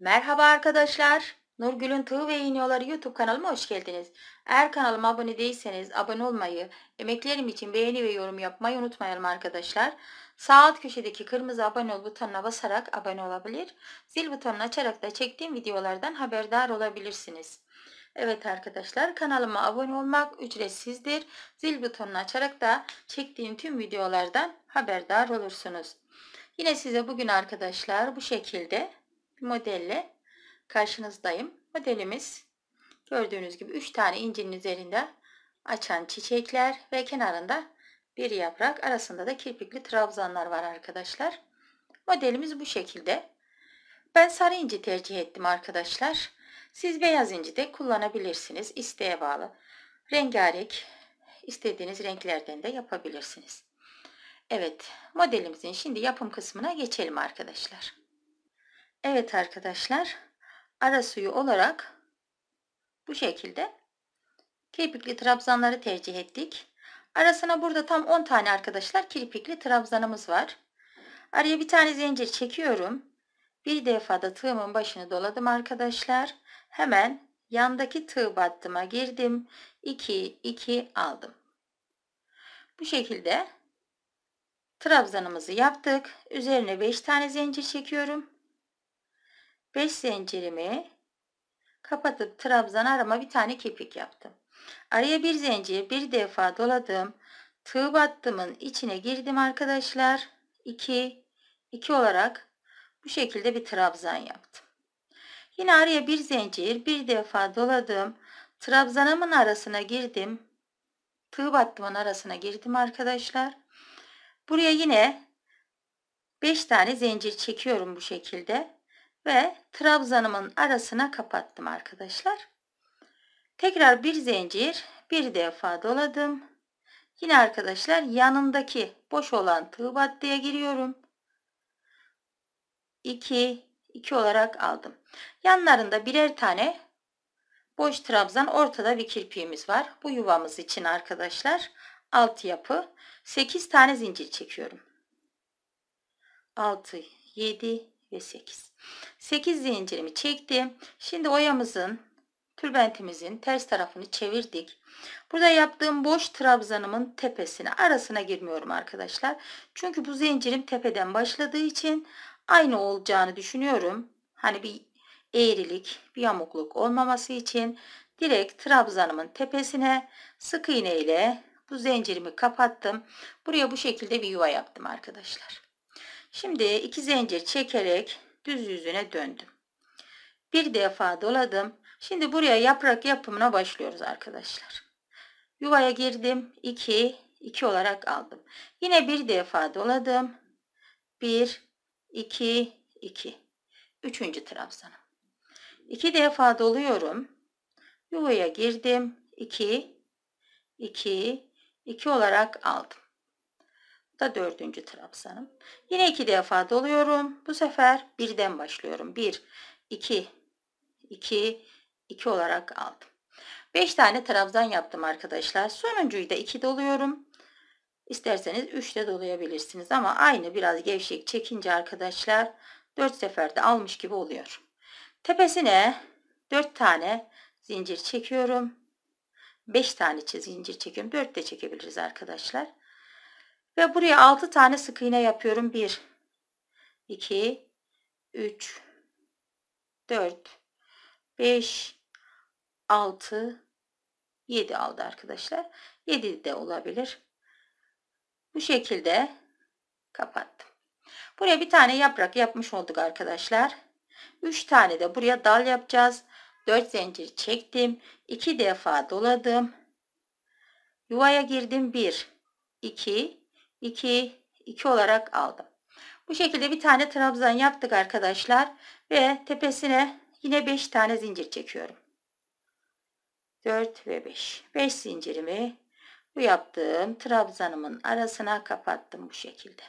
Merhaba arkadaşlar. Nurgül'ün Tığ ve İğniyorları YouTube kanalıma hoş geldiniz. Eğer kanalıma abone değilseniz abone olmayı, emeklerim için beğeni ve yorum yapmayı unutmayalım arkadaşlar. Sağ alt köşedeki kırmızı abone ol butonuna basarak abone olabilir. Zil butonunu açarak da çektiğim videolardan haberdar olabilirsiniz. Evet arkadaşlar kanalıma abone olmak ücretsizdir. Zil butonunu açarak da çektiğim tüm videolardan haberdar olursunuz. Yine size bugün arkadaşlar bu şekilde bir modelle karşınızdayım. Modelimiz gördüğünüz gibi 3 tane incinin üzerinde açan çiçekler ve kenarında bir yaprak arasında da kirpikli trabzanlar var arkadaşlar. Modelimiz bu şekilde. Ben sarı inci tercih ettim arkadaşlar. Siz beyaz inci de kullanabilirsiniz. isteğe bağlı. Rengarenk istediğiniz renklerden de yapabilirsiniz. Evet modelimizin şimdi yapım kısmına geçelim arkadaşlar. Evet arkadaşlar ara suyu olarak bu şekilde kirpikli trabzanları tercih ettik. Arasına burada tam 10 tane arkadaşlar kirpikli trabzanımız var. Araya bir tane zincir çekiyorum. Bir defada tığımın başını doladım arkadaşlar. Hemen yandaki tığ battıma girdim. 2 2 aldım. Bu şekilde trabzanımızı yaptık. Üzerine 5 tane zincir çekiyorum. 5 zincirimi kapatıp trabzan arama bir tane kepik yaptım. Araya bir zincir bir defa doladım. Tığ battımın içine girdim arkadaşlar. 2 2 olarak bu şekilde bir trabzan yaptım. Yine araya bir zincir bir defa doladım. Trabzanımın arasına girdim. Tığ battımın arasına girdim arkadaşlar. Buraya yine 5 tane zincir çekiyorum bu şekilde ve trabzanımın arasına kapattım arkadaşlar. Tekrar bir zincir bir defa doladım. Yine arkadaşlar yanındaki boş olan tığ battıya giriyorum. 2 2 olarak aldım. Yanlarında birer tane boş trabzan ortada bir kirpiğimiz var. Bu yuvamız için arkadaşlar alt yapı 8 tane zincir çekiyorum. 6 7 ve 8. 8 zincirimi çektim. Şimdi oyamızın tülbentimizin ters tarafını çevirdik. Burada yaptığım boş trabzanımın tepesine arasına girmiyorum arkadaşlar. Çünkü bu zincirim tepeden başladığı için aynı olacağını düşünüyorum. Hani bir eğrilik, bir yamukluk olmaması için direkt trabzanımın tepesine sık iğne ile bu zincirimi kapattım. Buraya bu şekilde bir yuva yaptım arkadaşlar. Şimdi iki zincir çekerek düz yüzüne döndüm. Bir defa doladım. Şimdi buraya yaprak yapımına başlıyoruz arkadaşlar. Yuvaya girdim. 2 2 olarak aldım. Yine bir defa doladım. 1 2 2 Üçüncü trabzanım. İki defa doluyorum. Yuvaya girdim. 2 2 2 olarak aldım da dördüncü trabzanım. Yine iki defa doluyorum. Bu sefer birden başlıyorum. Bir, iki, iki, iki olarak aldım. Beş tane trabzan yaptım arkadaşlar. Sonuncuyu da iki doluyorum. İsterseniz 3 dolayabilirsiniz ama aynı biraz gevşek çekince arkadaşlar dört seferde almış gibi oluyor. Tepesine dört tane zincir çekiyorum. Beş tane zincir çekiyorum. Dört de çekebiliriz arkadaşlar. Ve buraya 6 tane sık iğne yapıyorum. 1, 2, 3, 4, 5, 6, 7 aldı arkadaşlar. 7 de olabilir. Bu şekilde kapattım. Buraya bir tane yaprak yapmış olduk arkadaşlar. 3 tane de buraya dal yapacağız. 4 zincir çektim. 2 defa doladım. Yuvaya girdim. 1, 2, 2, 2 olarak aldım. Bu şekilde bir tane trabzan yaptık arkadaşlar. Ve tepesine yine 5 tane zincir çekiyorum. 4 ve 5. 5 zincirimi bu yaptığım trabzanımın arasına kapattım bu şekilde.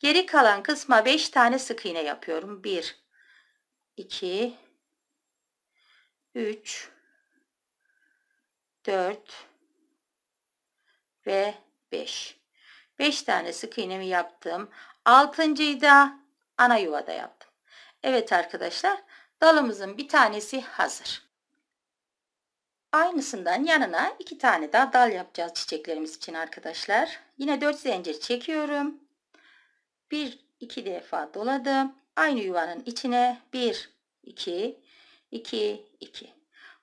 Geri kalan kısma 5 tane sık iğne yapıyorum. 1, 2, 3, 4 ve 5. 5 tane sık iğnemi yaptım. 6.yı da ana yuvada yaptım. Evet arkadaşlar dalımızın bir tanesi hazır. Aynısından yanına iki tane daha dal yapacağız çiçeklerimiz için arkadaşlar. Yine 4 zincir çekiyorum. 1 2 defa doladım. Aynı yuvanın içine 1 2 2 2.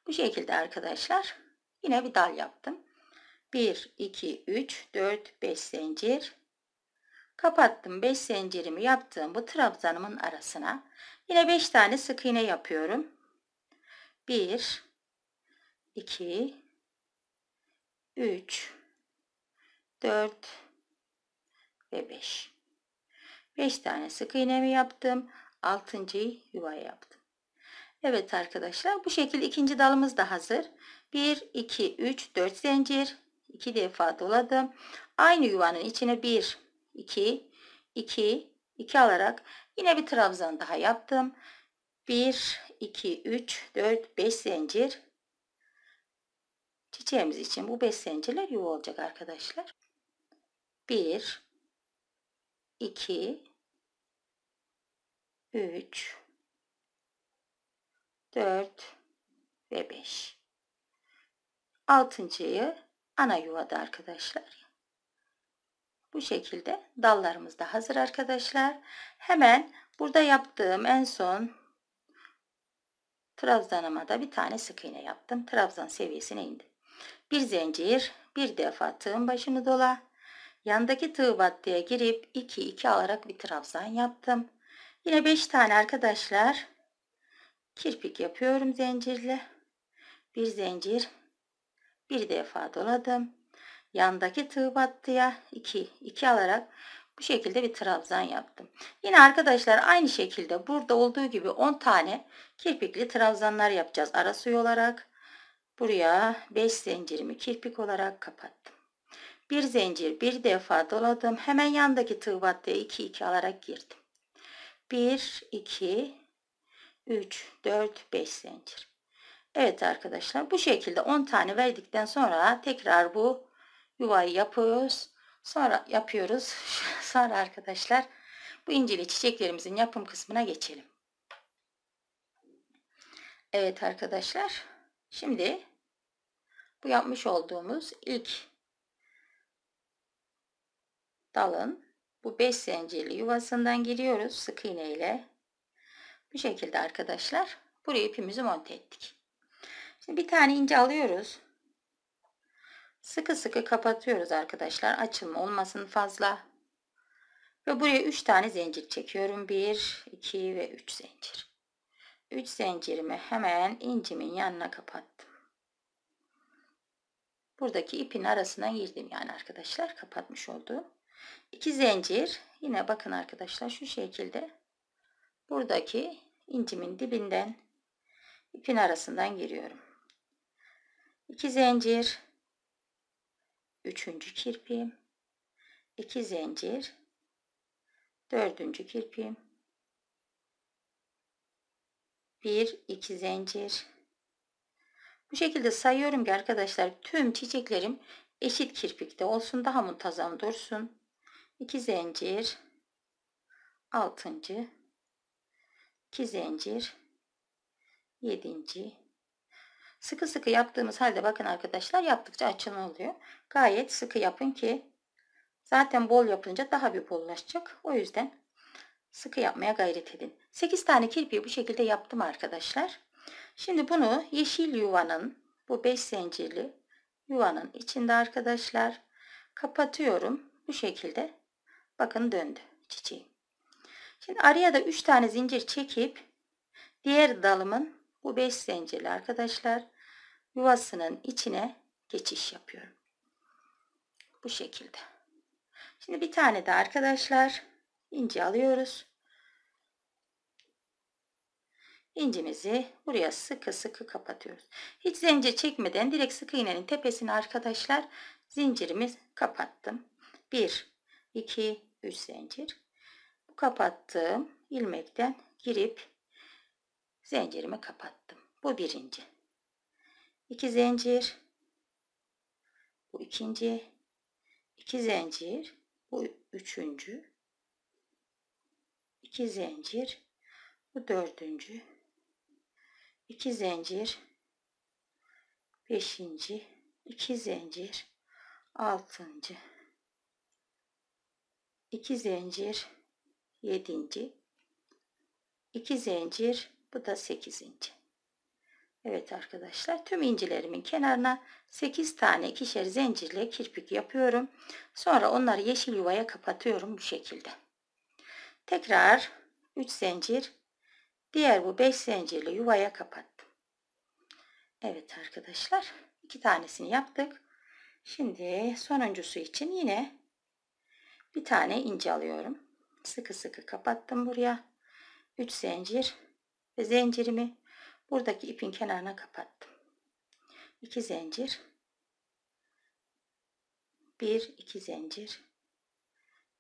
Bu şekilde arkadaşlar yine bir dal yaptım. 1 2 3 4 5 zincir kapattım 5 zincirimi yaptığım bu trabzanımın arasına yine 5 tane sık iğne yapıyorum 1 2 3 4 ve 5 5 tane sık iğnemi yaptım 6. yuvaya yaptım Evet arkadaşlar bu şekilde ikinci dalımız da hazır 1 2 3 4 zincir 2 defa doladım. Aynı yuvanın içine 1, 2, 2, 2 alarak yine bir trabzan daha yaptım. 1, 2, 3, 4, 5 zincir. Çiçeğimiz için bu 5 zincirler yuva olacak arkadaşlar. 1, 2, 3, 4 ve 5. Altıncıyı ana yuvada arkadaşlar. Bu şekilde dallarımız da hazır arkadaşlar. Hemen burada yaptığım en son trabzanıma da bir tane sık iğne yaptım. Trabzan seviyesine indi. Bir zincir, bir defa tığın başını dola. Yandaki tığ battıya girip 2 2 alarak bir trabzan yaptım. Yine 5 tane arkadaşlar kirpik yapıyorum zincirle. Bir zincir, bir defa doladım. Yandaki tığ battıya 2 2 alarak bu şekilde bir trabzan yaptım. Yine arkadaşlar aynı şekilde burada olduğu gibi 10 tane kirpikli trabzanlar yapacağız. Ara suyu olarak buraya 5 zincirimi kirpik olarak kapattım. Bir zincir bir defa doladım. Hemen yandaki tığ battıya 2 2 alarak girdim. 1 2 3 4 5 zincir. Evet arkadaşlar bu şekilde 10 tane verdikten sonra tekrar bu yuvayı yapıyoruz. Sonra yapıyoruz. sonra arkadaşlar bu incili çiçeklerimizin yapım kısmına geçelim. Evet arkadaşlar şimdi bu yapmış olduğumuz ilk dalın bu 5 zincirli yuvasından giriyoruz sık iğne ile. Bu şekilde arkadaşlar buraya ipimizi monte ettik. Şimdi bir tane ince alıyoruz. Sıkı sıkı kapatıyoruz arkadaşlar. Açılma olmasın fazla. Ve buraya 3 tane zincir çekiyorum. 1, 2 ve 3 zincir. 3 zincirimi hemen incimin yanına kapattım. Buradaki ipin arasına girdim yani arkadaşlar. Kapatmış oldum. 2 zincir. Yine bakın arkadaşlar şu şekilde. Buradaki incimin dibinden ipin arasından giriyorum. 2 zincir, üçüncü kirpiğim, 2 zincir, dördüncü kirpiğim, 1 2 zincir. Bu şekilde sayıyorum ki arkadaşlar tüm çiçeklerim eşit kirpikte olsun, daha muntazam dursun. 2 zincir, 6. 2 zincir, 7. Sıkı sıkı yaptığımız halde bakın arkadaşlar yaptıkça açılma oluyor. Gayet sıkı yapın ki zaten bol yapınca daha bir bollaşacak. O yüzden sıkı yapmaya gayret edin. 8 tane kirpiği bu şekilde yaptım arkadaşlar. Şimdi bunu yeşil yuvanın bu 5 zincirli yuvanın içinde arkadaşlar kapatıyorum. Bu şekilde bakın döndü çiçeği. Şimdi araya da 3 tane zincir çekip diğer dalımın bu 5 zincirli arkadaşlar yuvasının içine geçiş yapıyorum. Bu şekilde. Şimdi bir tane de arkadaşlar inci alıyoruz. İncimizi buraya sıkı sıkı kapatıyoruz. Hiç zincir çekmeden direkt sık iğnenin tepesine arkadaşlar zincirimiz kapattım. 1 2 3 zincir. Bu kapattığım ilmekten girip zincirimi kapattım. Bu birinci. 2 zincir bu ikinci 2 zincir bu üçüncü 2 zincir bu dördüncü 2 zincir beşinci 2 zincir altıncı 2 zincir yedinci 2 zincir bu da sekizinci Evet arkadaşlar tüm incilerimin kenarına 8 tane ikişer zincirle kirpik yapıyorum. Sonra onları yeşil yuvaya kapatıyorum bu şekilde. Tekrar 3 zincir diğer bu 5 zincirli yuvaya kapattım. Evet arkadaşlar iki tanesini yaptık. Şimdi sonuncusu için yine bir tane ince alıyorum. Sıkı sıkı kapattım buraya. 3 zincir ve zincirimi buradaki ipin kenarına kapattım 2 zincir 1 2 zincir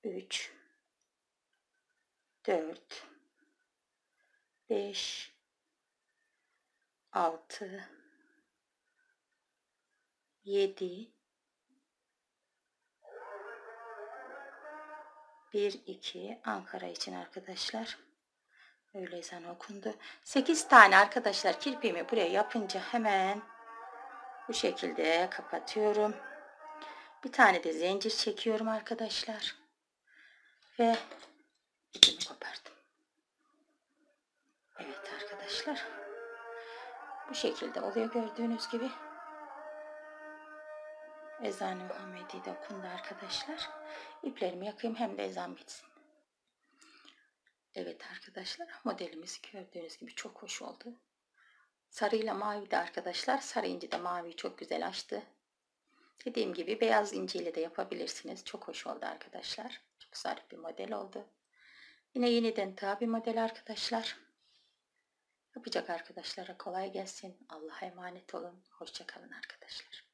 3 4 5 6 7 1 2 Ankara için arkadaşlar Öyle ezan okundu. Sekiz tane arkadaşlar kirpiğimi buraya yapınca hemen bu şekilde kapatıyorum. Bir tane de zincir çekiyorum arkadaşlar. Ve ipimi kopardım. Evet arkadaşlar. Bu şekilde oluyor gördüğünüz gibi. Ezan-ı Muhammedi de okundu arkadaşlar. İplerimi yakayım hem de ezan bitsin. Evet arkadaşlar modelimiz gördüğünüz gibi çok hoş oldu. sarı ile mavi de arkadaşlar sarı inci de mavi çok güzel açtı. Dediğim gibi beyaz inciyle de yapabilirsiniz. Çok hoş oldu arkadaşlar. Çok zarif bir model oldu. Yine yeniden tabi model arkadaşlar. Yapacak arkadaşlara kolay gelsin. Allah'a emanet olun. Hoşçakalın arkadaşlar.